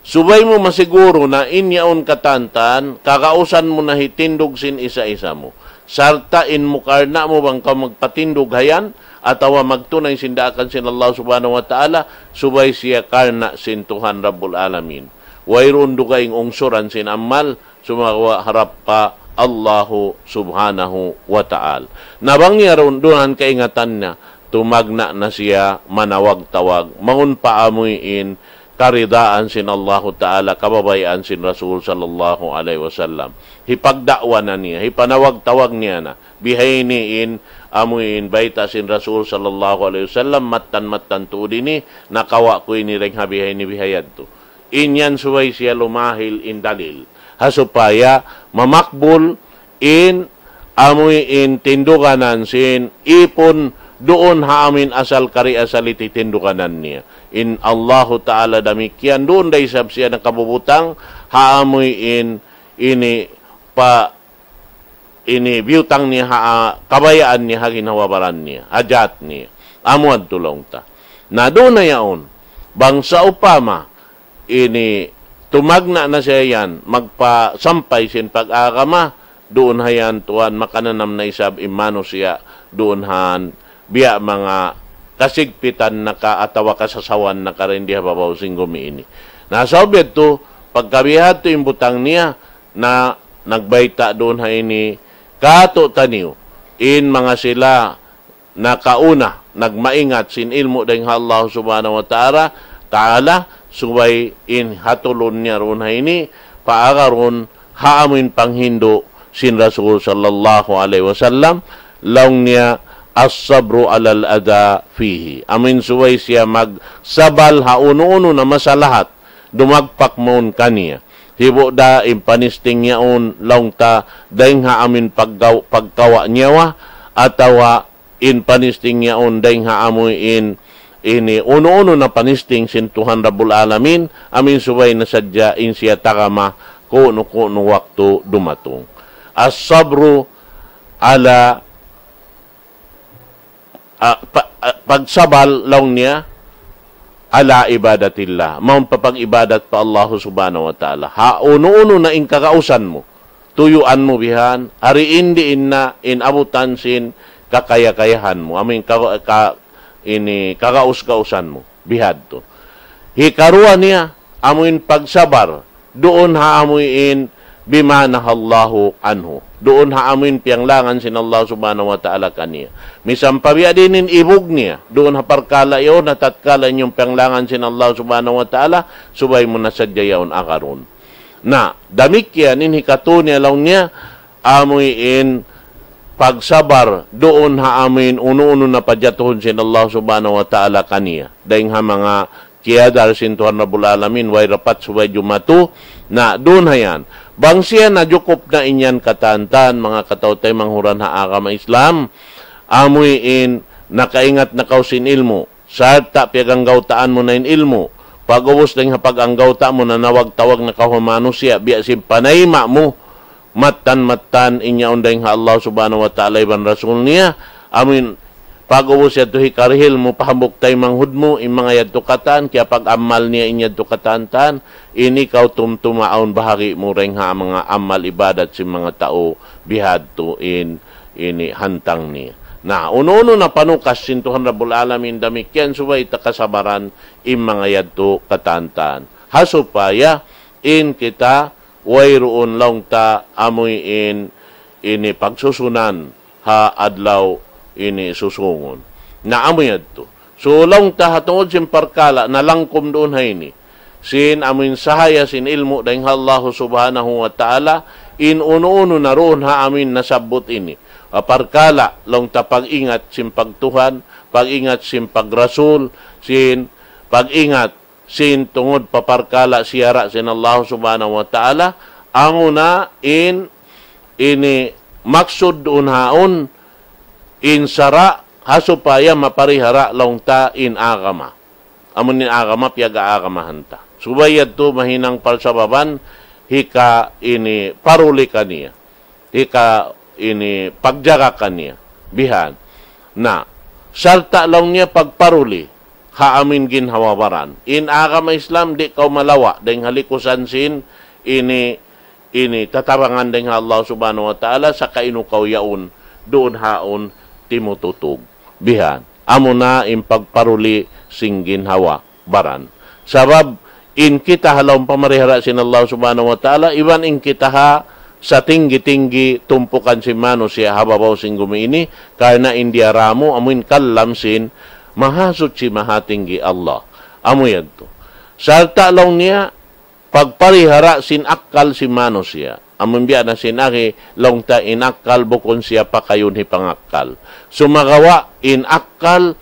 Subay mo masiguro na inyaon katantan, kakausan mo na hitindog sin isa-isa mo sartain in mukarna mo bang ka magpatindog hayan atawa magtunay sindakan sin Allah subhanahu wa ta'ala subay siya karna sin Tuhan Rabbul Alamin wayron dugaing ungsuran sin amal sumawa harap pa Allahu subhanahu wa ta'ala nabang niya dunan kaingatan na tumagna na siya manawag-tawag mangun paamuyin karidaan sin Allahu Ta'ala, kababayan sin Rasul Sallallahu Alaihi Wasallam. Hipagdakwa niya, hipanawag-tawag niya na, bihainiin, amuin, baita sin Rasul Sallallahu Alaihi Wasallam, matan-matan to dini, nakawa ko ini iniring habihaini bihayad to. Inyan suway siya lumahil in dalil. Hasupaya, mamakbul in amoy in tindukanan sin ipon doon ha amin asal kari asal ititindukanan niya in Allahu Ta'ala damikian doon day sab siya ng kabubutang haamoy in ini pa ini biutang ni ha, kabayaan ni haginawabaran niya hajat niya amuad tulong ta na doon na yaon bangsa upama ini tumagna na siya yan magpasampay sin pag-agama doon hayan tuan makananam na isab imano siya doon han biya mga kasigpitan nakaatawa kasasawan nakarendi hababaw singgumiini. Nasaubet to, pagkabihat to imbutang niya na nagbaita doon ha ini kato taniw in mga sila nakauna nagmaingat sin ilmo ding Allah subhanahu wa ta'ala ta'ala subay in hatulon niya ron ha ini paagaron haamin panghindo sin Rasul sallallahu alaihi wasallam laong niya as-sabru alal ada fihi. Amin suway siya sabal ha uno na masalahat, dumagpak moon kaniya. Hibo da impanisting yaon laong ta daing ha amin paggaw, pagkawa wa atawa impanisting panisting yaon daing ha amoy in ini uno-uno na panisting sin sintuhan Rabbul Alamin amin suway na nasadya in siya takama kuno-kuno wakto dumatong. As-sabru ala uh, pa, uh, ah, pagsabal long niya ala ibadatillah. Maun papang ibadat pa Allah subhanahu wa ta'ala. Ha, uno na in kakausan mo. Tuyuan mo bihan. Ari indi inna inabutan sin kakaya mo. Amin ka, ka, ini kakaus-kausan mo. Bihad to. Hikaruan niya. Amuin pagsabar. Doon ha in bima nahallahu anhu. Doon haamin pianglangan sin Allah subhanahu wa ta'ala kaniya. Misang pabiadinin ibog niya. Doon haparkala iyon na tatkala inyong pianglangan sin Allah subhanahu wa ta'ala subay mo nasadya yaon akaron. Na, damikyan in inhikato niya lang niya, amoy in pagsabar doon ha amin uno-uno na padyatuhon sin Allah subhanahu wa ta'ala kaniya. Dahil ha mga kiyadar sin Tuhan Rabbul Alamin, way rapat subay jumatu, na doon ha yan. Bangsiya na jukop na inyan katantan, mga katautay manghuran haaka ma Islam, amoy in nakaingat na kausin ilmo, sarta piagang gautaan mo na in ilmo, pagawos ng hapaganggaw ta mo na nawag-tawag na kahumano siya, biya si panayma mo, matan-matan inya unday nga Allah subhanahu wa ta'ala iban rasul niya, amin Pagawo siya tuhi karhil mo pahabok tay mo im mga yadto katan kaya pag amal niya inyad to katantan ini kaw tumtumaon bahagi mo reng ha mga amal ibadat si mga tao bihad to in ini hantang niya. Na uno-uno na panukas sintuhan rabul alamin damikyan subay takasabaran im mga yadto katantan. Hasupaya in kita wayroon long ta amoy in ini pagsusunan ha adlaw ini susungon. Naamoy adto. So long ta hatungod sin parkala nalangkom doon ha ini. Sin amin sahaya sin ilmo dahing Allah subhanahu wa ta'ala in uno-uno na roon ha amin nasabot ini. Aparkala long ta pag-ingat sin pagtuhan, pag-ingat sin pagrasul, sin pag-ingat sin tungod paparkala siyara sin Allah subhanahu wa ta'ala ang una in ini maksud unhaon in insara hasupaya maparihara longta in agama. Amon ni agama piaga agama hanta. Subayad tu mahinang palsababan hika ini paruli kaniya. Hika ini pagjaga kaniya. Bihan. Na, salta lang niya pagparuli haamin ginhawawaran. In agama Islam, di kau malawa. Deng halikusan sin, ini ini tatabangan deng Allah subhanahu wa ta'ala sa kau yaun doon haon timututog bihan amo na impagparuli sing ginhawa baran sabab in kita halawang pamarihara sin Allah subhanahu wa ta'ala iban in kita ha sa tinggi-tinggi tumpukan si mano siya hababaw sing gumiini karena india ramo amin kallam sin mahasut si mahatinggi Allah amu yan to sarta lang niya pagparihara sin akal si mano siya amambya na sinaki ta inakkal bukon siya pa kayon hipangakal. Sumagawa inakkal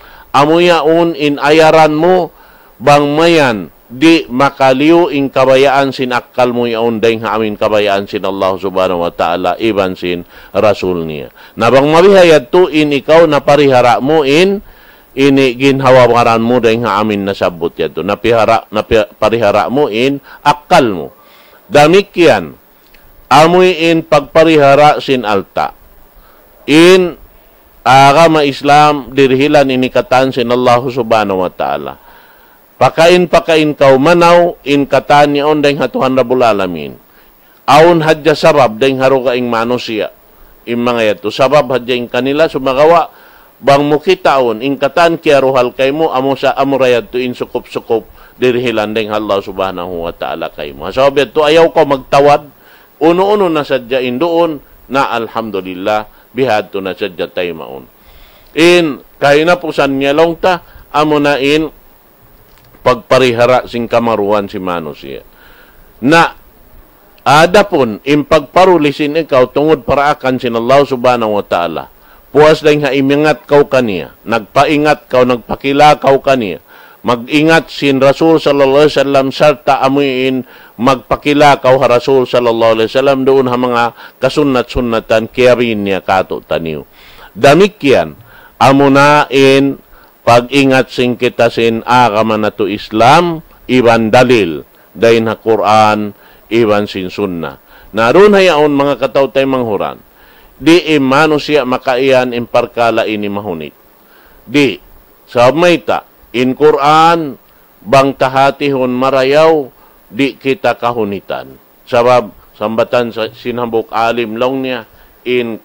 in ayaran mo bang mayan di makaliw in kabayaan sin akal mo yaon dahing amin kabayaan sin Allah subhanahu wa ta'ala iban sin Rasul niya. Nabang mabihayad tu in ikaw na parihara mo in ini ginhawawaran mo dahing amin nasabot yan to. Napihara, napihara mo in akal mo. Damik amoy in pagparihara sin alta. In agama Islam dirhilan inikatan sin Allah subhanahu wa ta'ala. Pakain pakain kau manaw in katan ni ondeng hatuhan rabul alamin. Aun hadya sarab deng harukaing manusia. Im mga yato sarab hadya in kanila sumagawa bang mukitaon in katan kaya ruhal kay mo amo sa amurayad to in sukup-sukup dirhilan deng Allah subhanahu wa ta'ala kay mo. Sabi to ayaw ko magtawad uno-uno na sadyain doon na alhamdulillah bihadto na sadya tayo maon. In kay na po san niya longta amo na in pagparihara sing kamaruan si mano siya. Na ada pun pon impagparulisin ikaw tungod para akan Allah subhanahu wa ta'ala. Puas lang ha imingat kau kaniya, nagpaingat kau, nagpakilakaw kaniya magingat sin Rasul sallallahu alaihi wasallam sarta amuin magpakila kaw ha Rasul sallallahu alaihi wasallam doon ha mga kasunnat-sunnatan kiyarin niya kato taniw. Damikyan amunain pagingat sin kita sin agama na to Islam iban dalil dahin ha Quran iban sin sunna. Naroon hayaon mga kataw tay manghuran. Di imano siya makaian imparkala ini mahunit. Di sa so, mayta in Quran bang tahatihon marayaw di kita kahunitan sabab sambatan sinambok alim long niya in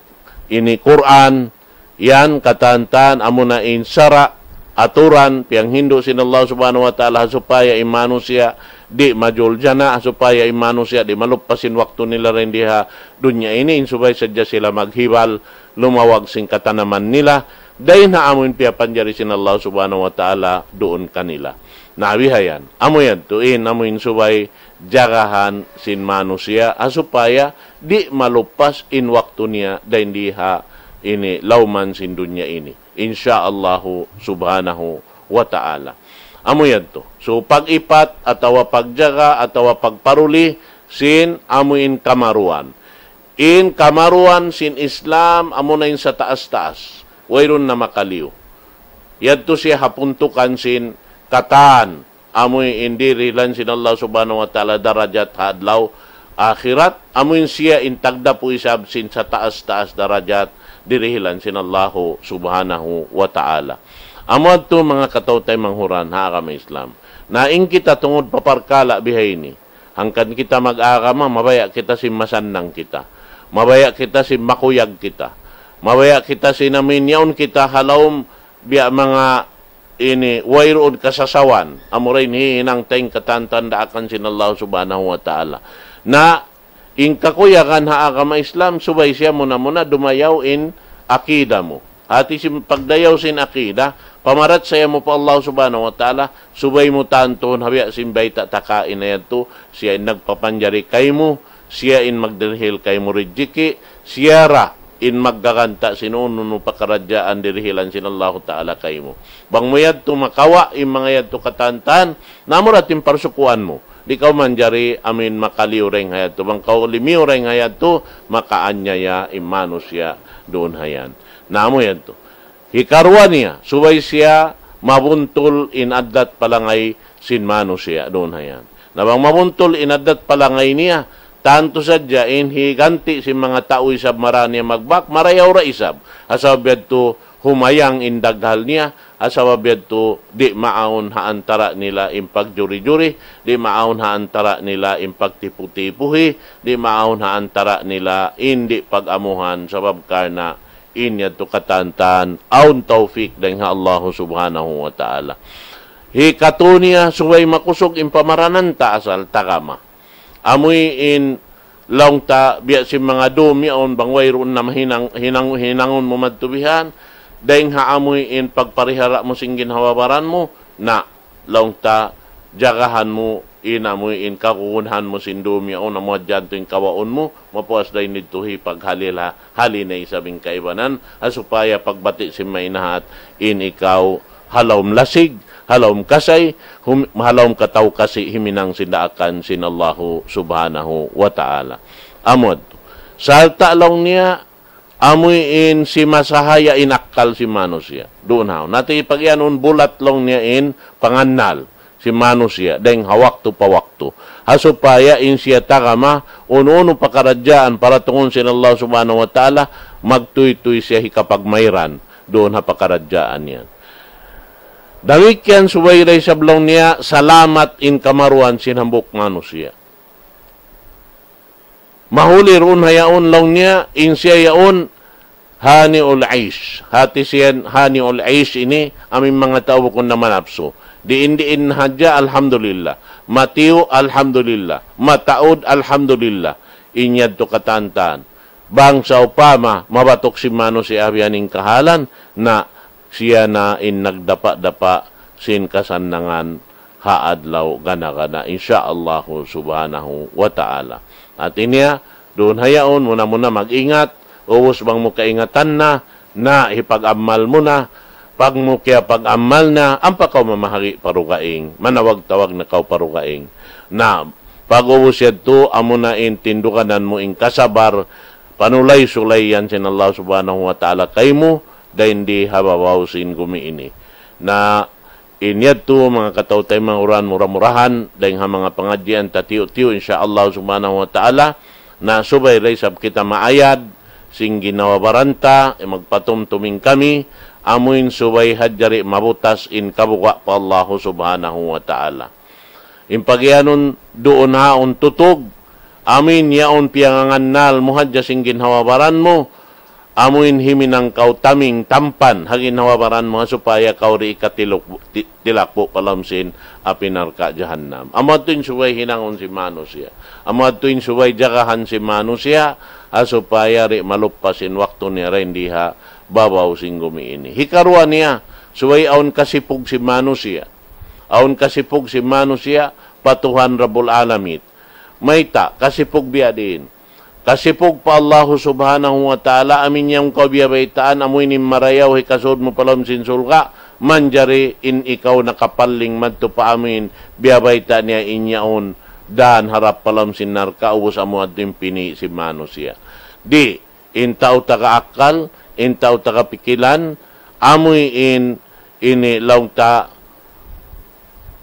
ini Quran yan katantan amuna in sara aturan piang Hindu sin Allah Subhanahu wa taala supaya imanusia di majul jana supaya imanusia di malupasin waktu nila rin diha dunia ini supaya saja sila maghibal lumawag singkatan naman nila Dayin haamun piya panjari sin Allah subhanahu wa ta'ala doon kanila. Nabihayan, amuyan tuin, amuin subay, jagahan sin manusia, asupaya di malupas in waktu niya, dahin diha ini, lauman sin dunia ini. Insyaallah subhanahu wa ta'ala. Amuyan to. So, pag-ipat, atawa pagjaga, atawa pagparuli, sin amuin kamaruan. In kamaruan sin Islam, amunain sa taas-taas wayron na makaliw. Yadto siya hapuntukan sin kataan amoy indirilan sin Allah subhanahu wa ta'ala darajat hadlaw akhirat amoy siya intagda po isab sin sa taas-taas darajat dirihilan sin Allah subhanahu wa ta'ala. Amo adto mga tay manghuran ha ka Islam. Naing kita tungod paparkala bihay ni. Hangkan kita mag-agama, mabaya kita si masannang kita. Mabaya kita si makuyag kita. Mabaya kita sinaminyaon kita halawm biya mga ini wayroon kasasawan amuray ni inang tayong katantandaakan sinallah subhanahu wa ta'ala na in kakuyakan ha agama Islam subay siya muna muna dumayaw in akida mo hati si pagdayaw sin akida pamarat saya mo pa Allah subhanahu wa ta'ala subay mo tantun tanton sin simbay tatakain na to siya in nagpapanjari kay mo siya in magdalhil kay mo rejiki siya ra in magkakanta sinuon no pakarajaan dirihilan sinallahu taala kaymo bangmuyad tumakawa in mga tu katantan namor atin parsukuan mo di ka manjari amin amin makaliureng hayat tu. bang kau limiureng hayat to makaanyaya imanusya doon hayan namo yan to hikarwa niya subay siya mabuntol inaddat palangay sin manusya doon hayan nabang mabuntul mabuntol inaddat palangay niya tanto sadya inhi ganti si mga tao isab marani magbak marayaw ra isab asaw to humayang indaghal niya asawa to di maaon antara nila impag juri-juri di maaon antara nila impag tipu-tipuhi di maaon antara nila indi pagamuhan sabab karna inya to katantan aun taufik deng ha Allah subhanahu wa ta'ala hi katunia suway makusog impamaranan ta asal tagama amoy in laungta biya si mga dumi on bangway roon na mahinang hinang, hinangon mo madtubihan daing haamoy in pagparihara mo sing ginhawabaran mo na laungta jagahan mo inamoy in kakukunhan mo sindumi o na muadyan tuwing kawaon mo, mapuas na inituhi paghalila, hali na isabing kaibanan, asupaya pagbati si mainahat in ikaw halawm lasig halawm kasay hum, halawm kataw kasi himinang sidaakan sinallahu subhanahu wa ta'ala amod salta lang niya amoy in si masahaya inakkal si manusia doon haw nati pagyanon bulat lang niya in panganal si manusia deng hawakto pawakto hasupaya in siya takama uno-uno pakaradyaan para tungon sinallahu subhanahu wa ta'ala magtuy-tuy siya hikapagmayran doon ha pakaradyaan yan Dangikyan subay ray sablaw niya, salamat in kamaruan sinambok manusia. Mahuli roon hayaon law niya, in siya yaon, hani ol aish. Hati siyan, hani ol aish ini, aming mga tao kong naman apso. diin in hadya, alhamdulillah. Matiw, alhamdulillah. Mataod, alhamdulillah. Inyad to katantaan. Bang sa upama, mabatok si mano si Abianing Kahalan na siya na in nagdapa-dapa sin kasanangan haadlaw gana-gana insyaallah subhanahu wa ta'ala. At inya, doon hayaon muna muna mag-ingat, bang mo kaingatan na, na ipag-amal mo na, pag mo kaya pag-amal na, ang pa mamahari parugaing, manawag-tawag na kaw parugaing, na pag uwos to, amo na intindukanan mo in kasabar, panulay-sulay yan sin Allah subhanahu wa ta'ala kay mo, dahindi habawaw sin ini na inyad to mga kataw mga uran muramurahan dahil ha mga pangadian tatiyo-tiyo insyaAllah subhanahu wa ta'ala na subay ray sab kita maayad sing ginawabaranta e magpatumtuming kami amuin subay hadjari mabutas in kabuka pa Allah subhanahu wa ta'ala impagyanon doon haon tutog amin yaon nal muhadya sing ginawabaran mo amuin himinang kau taming tampan hagin hawabaran mga supaya kau ri ikatilok tilakpo palamsin apinar ka jahannam amad tuin suway hinangon si manusia amad tuin suway jagahan si manusia asupaya ri malupasin waktu ni rendiha babaw sing ini hikaruan niya suway aon kasipog si manusia aon kasipog si manusia patuhan rabul alamit may ta kasipog biya kasi pog pa Allah subhanahu wa ta'ala amin yang kau biyabaitaan amoy ni marayaw hikasod eh, mo palam sinsulka manjari in ikaw nakapaling madto pa amin biyabaita niya inyaon dan harap palam sinarka ubos amo atin pini si manusia. Di, in intaw taka akal in intaw taka pikilan amoy in ini laungta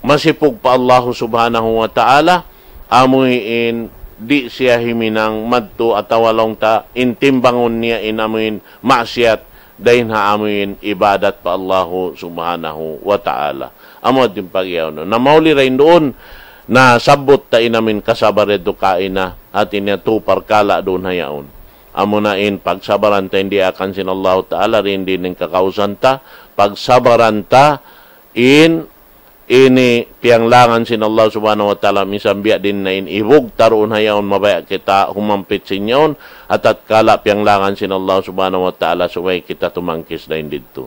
masipog pa Allah subhanahu wa ta'ala amoy in di siya himinang madto at tawalong ta intimbangon niya inamin masyat dahin haamin ibadat pa Allahu subhanahu wa ta'ala. Amo din pagyaw no. Namauli rin doon na sabot ta inamin kasabaredo kaina at inya tu parkala doon hayaon. Amo na in pagsabaran ta hindi akan Allahu ta'ala rin din ng kakausan ta. Pagsabaran ta in ini pianglangan sin Allah subhanahu wa ta'ala minsan biya din na inibog taroon hayaon mabaya kita humampit sinyaon at at kala pianglangan sin Allah subhanahu wa ta'ala subay kita tumangkis na dito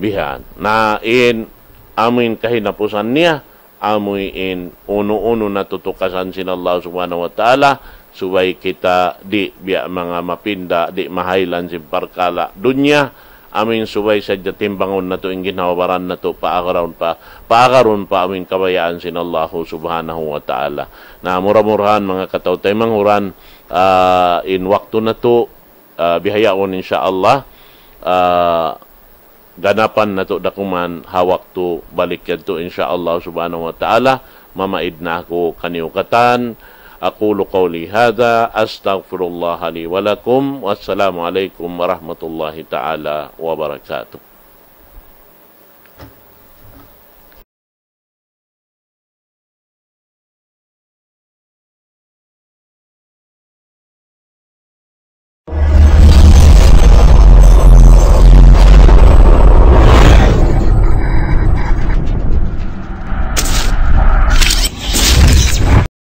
bihan na in amin kahinapusan niya amoy in uno-uno natutukasan sin Allah subhanahu wa ta'ala subay kita di biya mga mapinda di mahailan sin parkala dunya amin subay sa timbangon na to ing ginawaran na to paakaron pa paakaron pa amin kabayaan sin Allah subhanahu wa taala na muramurahan mga kataw tay manghuran uh, in wakto na to uh, bihayaon Allah uh, ah, ganapan na to dakuman hawak to balik yan to Allah subhanahu wa taala mamaid na ako kaniukatan أقول قولي هذا أستغفر الله لي ولكم والسلام عليكم ورحمة الله تعالى وبركاته